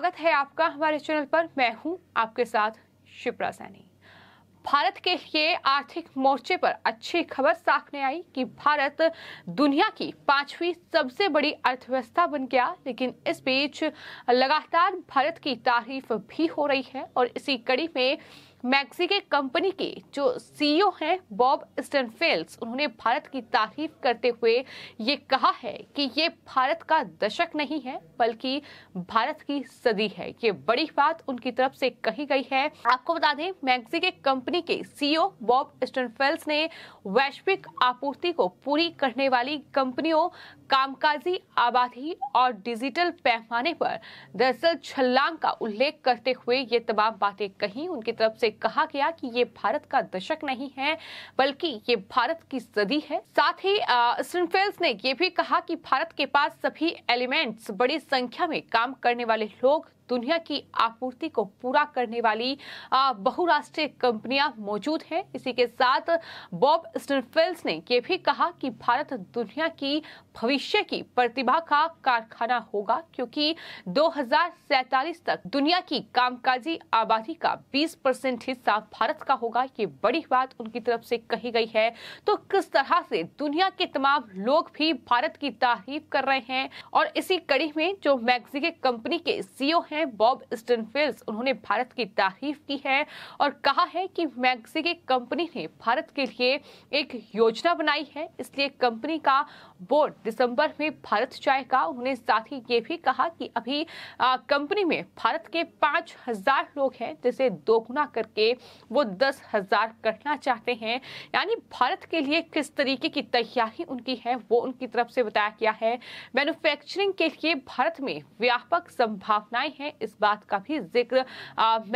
स्वागत है आपका हमारे चैनल पर मैं हूं आपके साथ शिप्रा सैनी भारत के लिए आर्थिक मोर्चे पर अच्छी खबर सामने आई कि भारत दुनिया की पांचवी सबसे बड़ी अर्थव्यवस्था बन गया लेकिन इस बीच लगातार भारत की तारीफ भी हो रही है और इसी कड़ी में मैक्सी के कंपनी के जो सीईओ हैं बॉब स्टनफेल्स उन्होंने भारत की तारीफ करते हुए ये कहा है कि ये भारत का दशक नहीं है बल्कि भारत की सदी है ये बड़ी बात उनकी तरफ से कही गई है आपको बता दें मैक्सी के कंपनी के सीईओ बॉब स्टनफेल्स ने वैश्विक आपूर्ति को पूरी करने वाली कंपनियों कामकाजी आबादी और डिजिटल पैमाने पर दरअसल छलांग का उल्लेख करते हुए ये तमाम बातें कही उनकी तरफ से कहा गया कि ये भारत का दशक नहीं है बल्कि ये भारत की सदी है साथ ही स्टनफेल्स ने यह भी कहा कि भारत के पास सभी एलिमेंट्स बड़ी संख्या में काम करने वाले लोग दुनिया की आपूर्ति को पूरा करने वाली बहुराष्ट्रीय कंपनियां मौजूद हैं इसी के साथ बॉब स्टनफेल्स ने यह भी कहा कि भारत दुनिया की भविष्य की प्रतिभा का कारखाना होगा क्योंकि दो तक दुनिया की कामकाजी आबादी का 20 परसेंट परसेंट हिस्सा भारत का होगा ये बड़ी बात उनकी तरफ से कही गई है तो किस तरह से दुनिया के तमाम लोग भी भारत की तारीफ कर रहे हैं और इसी कड़ी में जो मैक्सिके कंपनी के सीईओ हैं बॉब स्टनफिल्स उन्होंने भारत की तारीफ की है और कहा है कि मैक्सिके कंपनी ने भारत के लिए एक योजना बनाई है इसलिए कंपनी का बोर्ड दिसंबर में भारत जाएगा उन्होंने साथ ही ये भी कहा कि अभी कंपनी में भारत के पांच हजार लोग हैं जिसे दोगुना कर के वो दस हजार करना चाहते हैं यानी भारत के लिए किस तरीके की तैयारी उनकी है वो उनकी तरफ से बताया गया है मैन्युफैक्चरिंग के लिए भारत में व्यापक संभावनाएं हैं इस बात का भी जिक्र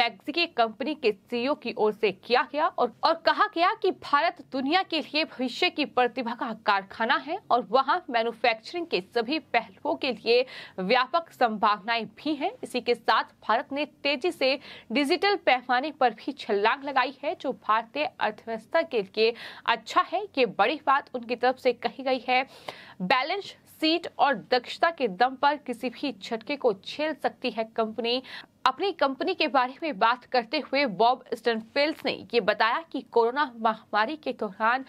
मैक्सिकी कंपनी के सीईओ e की ओर से किया गया और, और कहा गया कि भारत दुनिया के लिए भविष्य की प्रतिभा का कारखाना है और वहां मैन्युफैक्चरिंग के सभी पहलुओं के लिए व्यापक संभावनाएं भी हैं इसी के साथ भारत ने तेजी से डिजिटल पैमाने पर भी भी छलांग लगाई है जो भारतीय अर्थव्यवस्था के लिए अच्छा है ये बड़ी बात उनकी तरफ से कही गई है बैलेंस सीट और दक्षता के दम पर किसी भी झटके को झेल सकती है कंपनी अपनी कंपनी के बारे में बात करते हुए बॉब स्टनफेल्स ने ये बताया कि कोरोना महामारी के दौरान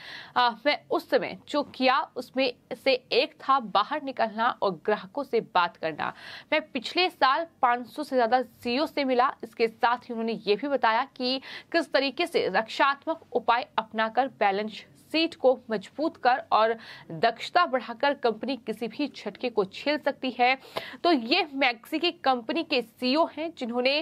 मैं उस समय जो किया उसमें से एक था बाहर निकलना और ग्राहकों से बात करना मैं पिछले साल 500 से ज़्यादा सीईओ से मिला इसके साथ ही उन्होंने ये भी बताया कि किस तरीके से रक्षात्मक उपाय अपनाकर बैलेंस सीट को मजबूत कर और दक्षता बढ़ाकर कंपनी किसी भी झटके को छेल सकती है तो ये मैक्सी की कंपनी के सीईओ e हैं जिन्होंने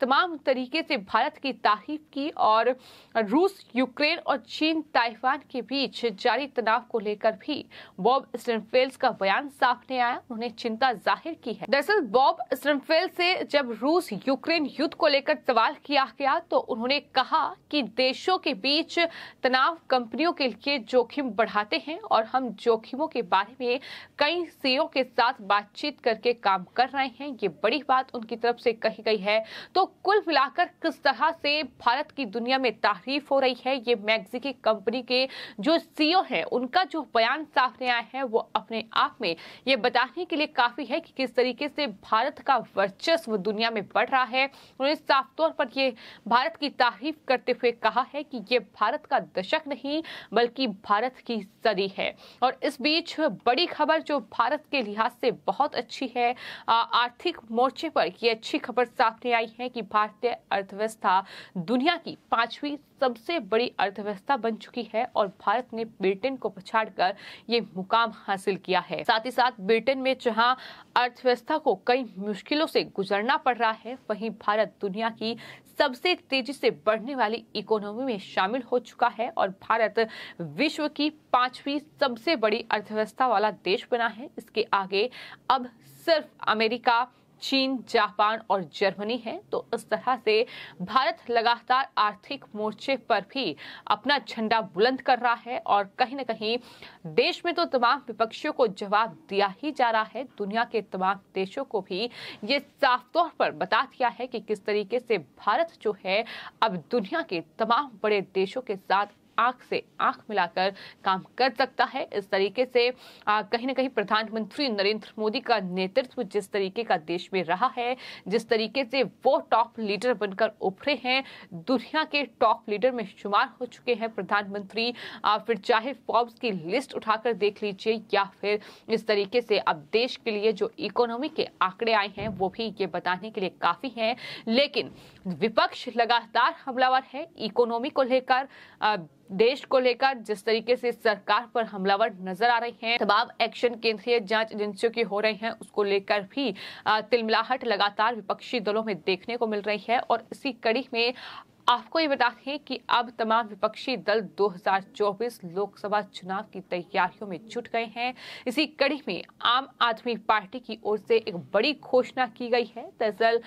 तमाम तरीके से भारत की तारीफ की और रूस यूक्रेन और चीन ताइवान के बीच जारी तनाव को लेकर भी बॉब स्टनफेल्स का बयान सामने आया उन्होंने चिंता जाहिर की है दरअसल बॉब स्टनफेल से जब रूस यूक्रेन युद्ध को लेकर सवाल किया गया तो उन्होंने कहा कि देशों के बीच तनाव कंपनियों कंपनियों के लिए जोखिम बढ़ाते हैं और हम जोखिमों के बारे में कई सीईओ के साथ बातचीत करके काम कर रहे हैं ये बड़ी बात उनकी तरफ से कही गई है तो कुल मिलाकर किस तरह से भारत की दुनिया में तारीफ हो रही है ये मैक्सिकी की कंपनी के जो सीईओ हैं उनका जो बयान सामने आया है वो अपने आप में ये बताने के लिए काफी है कि किस तरीके से भारत का वर्चस्व दुनिया में बढ़ रहा है उन्होंने साफ तौर पर ये भारत की तारीफ करते हुए कहा है कि ये भारत का दशक नहीं बल्कि भारत की सदी है और इस बीच बड़ी खबर जो भारत के लिहाज से बहुत अच्छी है आर्थिक मोर्चे पर ये अच्छी खबर सामने आई है कि भारतीय अर्थव्यवस्था दुनिया की पांचवी सबसे बड़ी अर्थव्यवस्था बन चुकी है और भारत ने ब्रिटेन को पछाड़ कर ये मुकाम हासिल किया है साथ ही साथ ब्रिटेन में जहां अर्थव्यवस्था को कई मुश्किलों से गुजरना पड़ रहा है वहीं भारत दुनिया की सबसे तेजी से बढ़ने वाली इकोनॉमी में शामिल हो चुका है और भारत विश्व की पांचवी सबसे बड़ी अर्थव्यवस्था वाला देश बना है इसके आगे अब सिर्फ अमेरिका चीन जापान और जर्मनी है तो इस तरह से भारत लगातार आर्थिक मोर्चे पर भी अपना झंडा बुलंद कर रहा है और कहीं ना कहीं देश में तो तमाम विपक्षियों को जवाब दिया ही जा रहा है दुनिया के तमाम देशों को भी ये साफ तौर पर बता दिया है कि किस तरीके से भारत जो है अब दुनिया के तमाम बड़े देशों के साथ आंख से आंख मिलाकर काम कर सकता है इस तरीके से कहीं ना कहीं प्रधानमंत्री नरेंद्र मोदी का नेतृत्व जिस तरीके का देश में रहा है जिस तरीके से वो टॉप लीडर बनकर उभरे हैं दुनिया के टॉप लीडर में शुमार हो चुके हैं प्रधानमंत्री फिर चाहे फॉर्ब्स की लिस्ट उठाकर देख लीजिए या फिर इस तरीके से अब देश के लिए जो इकोनॉमी के आंकड़े आए हैं वो भी ये बताने के लिए काफी हैं लेकिन विपक्ष लगातार हमलावर है इकोनॉमी को लेकर देश को लेकर जिस तरीके से सरकार पर हमलावर नजर आ रहे हैं तमाम एक्शन केंद्रीय जांच एजेंसियों की हो रही हैं उसको लेकर भी तिलमिलाहट लगातार विपक्षी दलों में देखने को मिल रही है और इसी कड़ी में आपको ये बता दें कि अब तमाम विपक्षी दल 2024 लोकसभा चुनाव की तैयारियों में जुट गए हैं इसी कड़ी में आम आदमी पार्टी की ओर से एक बड़ी घोषणा की गई है दरअसल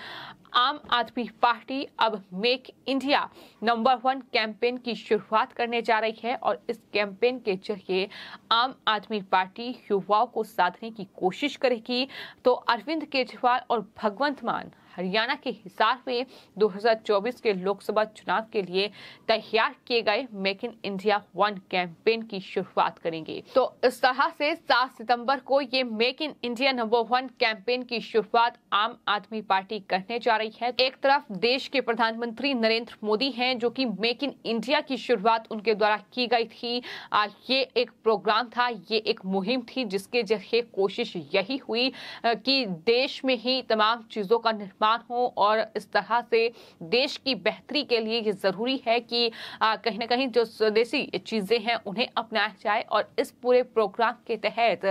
आम आदमी पार्टी अब make India number one campaign की शुरुआत करने जा रही है और इस कैंपेन के जरिए आम आदमी पार्टी युवाओं को साधने की कोशिश करेगी तो अरविंद केजरीवाल और भगवंत मान हरियाणा के हिसार में 2024 के लोकसभा चुनाव के लिए तैयार किए गए make in India one campaign की शुरुआत करेंगे तो इस तरह से 7 सितंबर को ये make in India number one campaign की शुरुआत आम आदमी पार्टी करने जा रही है एक तरफ देश के प्रधानमंत्री नरेंद्र मोदी हैं जो कि मेक इन इंडिया की शुरुआत उनके द्वारा की गई थी आ, ये एक प्रोग्राम था ये एक मुहिम थी जिसके जरिए कोशिश यही हुई आ, कि देश में ही तमाम चीजों का निर्माण हो और इस तरह से देश की बेहतरी के लिए ये ज़रूरी है कि कहीं ना कहीं जो स्वदेशी चीज़ें हैं उन्हें अपनाया जाए और इस पूरे प्रोग्राम के तहत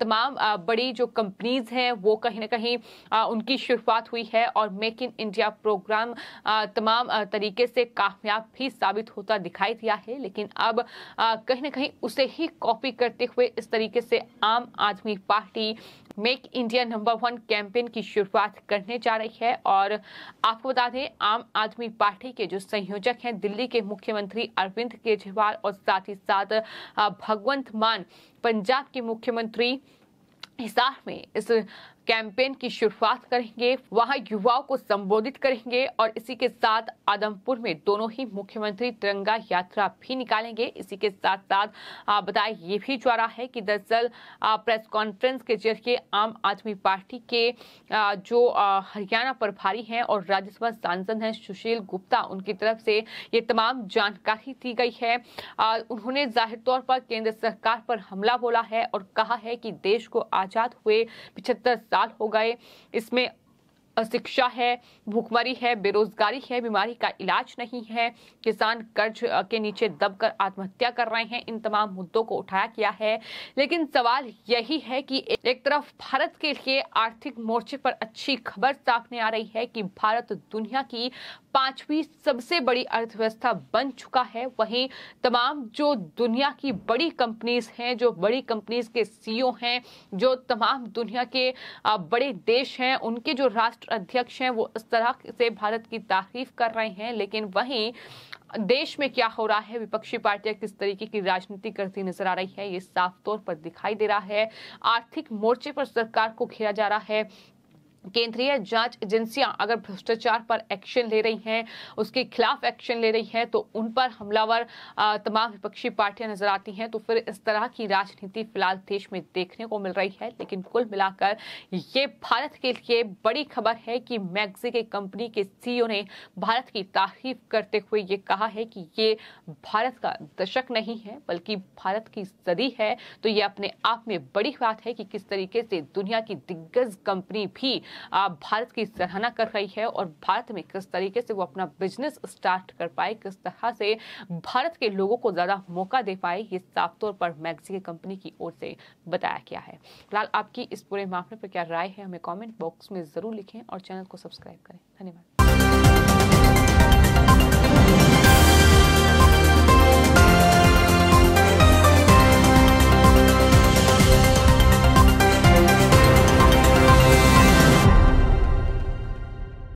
तमाम बड़ी जो कंपनीज हैं वो कहीं ना कहीं उनकी शुरुआत हुई है और मेक इन इंडिया प्रोग्राम तमाम तरीके से कामयाब भी साबित होता दिखाई दिया है लेकिन अब कहीं ना कहीं उसे ही कॉपी करते हुए इस तरीके से Aam Aadmi Party make India number one campaign की शुरुआत करने जा रही है और आपको बता दें आम आदमी पार्टी के जो संयोजक हैं दिल्ली के मुख्यमंत्री अरविंद केजरीवाल और साथ ही साथ भगवंत मान पंजाब के मुख्यमंत्री हिसार में इस कैंपेन की शुरुआत करेंगे वहां युवाओं को संबोधित करेंगे और इसी के साथ आदमपुर में दोनों ही मुख्यमंत्री तिरंगा यात्रा भी निकालेंगे इसी के साथ साथ बताया ये भी जा रहा है कि दरअसल प्रेस कॉन्फ्रेंस के जरिए आम आदमी पार्टी के जो हरियाणा प्रभारी हैं और राज्यसभा सांसद हैं सुशील गुप्ता उनकी तरफ से ये तमाम जानकारी दी गई है उन्होंने जाहिर तौर पर केंद्र सरकार पर हमला बोला है और कहा है कि देश को आजाद हुए पिछहत्तर साल हो गए इसमें शिक्षा है भुखमरी है बेरोजगारी है बीमारी का इलाज नहीं है किसान कर्ज के नीचे दबकर आत्महत्या कर रहे हैं इन तमाम मुद्दों को उठाया गया है लेकिन सवाल यही है कि एक तरफ भारत के लिए आर्थिक मोर्चे पर अच्छी खबर सामने आ रही है कि भारत दुनिया की पांचवी सबसे बड़ी अर्थव्यवस्था बन चुका है वहीं तमाम जो दुनिया की बड़ी कंपनीज हैं जो बड़ी कंपनीज के सीईओ हैं जो तमाम दुनिया के बड़े देश हैं उनके जो राष्ट्र राष्ट्र अध्यक्ष हैं वो इस तरह से भारत की तारीफ कर रहे हैं लेकिन वहीं देश में क्या हो रहा है विपक्षी पार्टियां किस तरीके की राजनीति करती नजर आ रही है ये साफ तौर पर दिखाई दे रहा है आर्थिक मोर्चे पर सरकार को घेरा जा रहा है केंद्रीय जांच एजेंसियां अगर भ्रष्टाचार पर एक्शन ले रही हैं उसके खिलाफ एक्शन ले रही हैं तो उन पर हमलावर तमाम विपक्षी पार्टियां नजर आती हैं तो फिर इस तरह की राजनीति फिलहाल देश में देखने को मिल रही है लेकिन कुल मिलाकर ये भारत के लिए बड़ी खबर है कि मैग्जी के कंपनी के सीईओ ने भारत की तारीफ करते हुए ये कहा है कि ये भारत का दशक नहीं है बल्कि भारत की सदी है तो ये अपने आप में बड़ी बात है कि किस तरीके से दुनिया की दिग्गज कंपनी भी भारत की सराहना कर रही है और भारत में किस तरीके से वो अपना बिजनेस स्टार्ट कर पाए किस तरह से भारत के लोगों को ज़्यादा मौका दे पाए ये साफ तौर पर मैगजी कंपनी की ओर से बताया गया है फिलहाल आपकी इस पूरे मामले पर क्या राय है हमें कॉमेंट बॉक्स में ज़रूर लिखें और चैनल को सब्सक्राइब करें धन्यवाद